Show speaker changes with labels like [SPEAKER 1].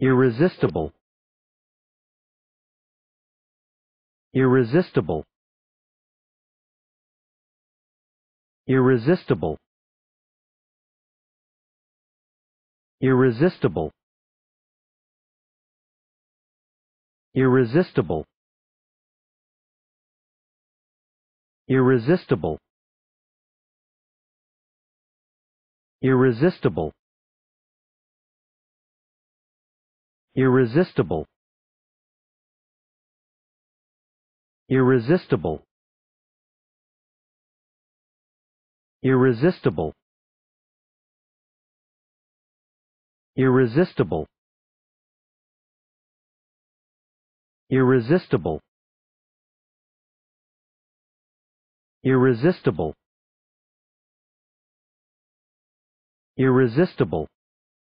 [SPEAKER 1] irresistible irresistible irresistible irresistible irresistible irresistible irresistible irresistible irresistible irresistible irresistible irresistible irresistible irresistible